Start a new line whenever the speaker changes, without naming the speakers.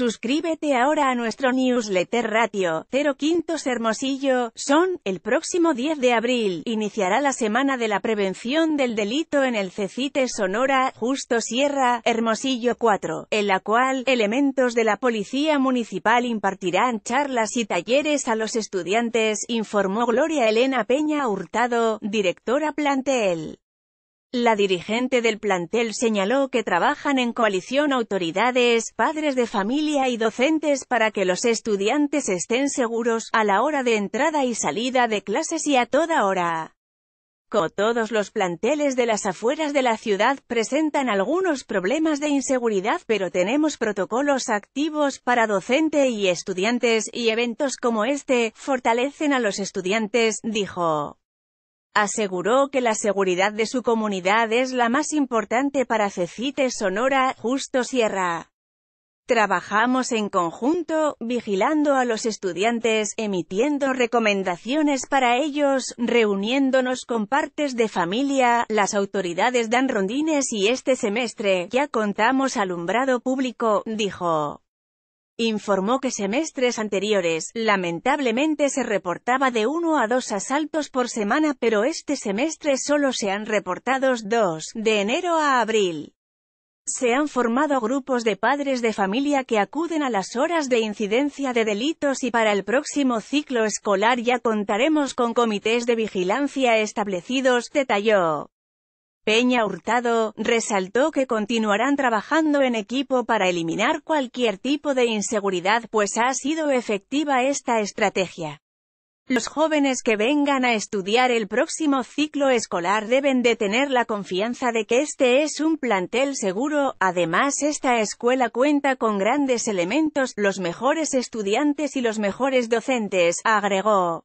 Suscríbete ahora a nuestro newsletter Ratio 0 Hermosillo, son, el próximo 10 de abril, iniciará la Semana de la Prevención del Delito en el CECITE Sonora, Justo Sierra, Hermosillo 4, en la cual, elementos de la Policía Municipal impartirán charlas y talleres a los estudiantes, informó Gloria Elena Peña Hurtado, directora plantel. La dirigente del plantel señaló que trabajan en coalición autoridades, padres de familia y docentes para que los estudiantes estén seguros, a la hora de entrada y salida de clases y a toda hora. Como todos los planteles de las afueras de la ciudad presentan algunos problemas de inseguridad pero tenemos protocolos activos para docente y estudiantes y eventos como este, fortalecen a los estudiantes, dijo. Aseguró que la seguridad de su comunidad es la más importante para Cecite Sonora, Justo Sierra. Trabajamos en conjunto, vigilando a los estudiantes, emitiendo recomendaciones para ellos, reuniéndonos con partes de familia, las autoridades dan rondines y este semestre, ya contamos alumbrado público, dijo informó que semestres anteriores, lamentablemente se reportaba de uno a dos asaltos por semana pero este semestre solo se han reportado dos, de enero a abril. Se han formado grupos de padres de familia que acuden a las horas de incidencia de delitos y para el próximo ciclo escolar ya contaremos con comités de vigilancia establecidos, detalló. Peña Hurtado, resaltó que continuarán trabajando en equipo para eliminar cualquier tipo de inseguridad pues ha sido efectiva esta estrategia. Los jóvenes que vengan a estudiar el próximo ciclo escolar deben de tener la confianza de que este es un plantel seguro, además esta escuela cuenta con grandes elementos, los mejores estudiantes y los mejores docentes, agregó.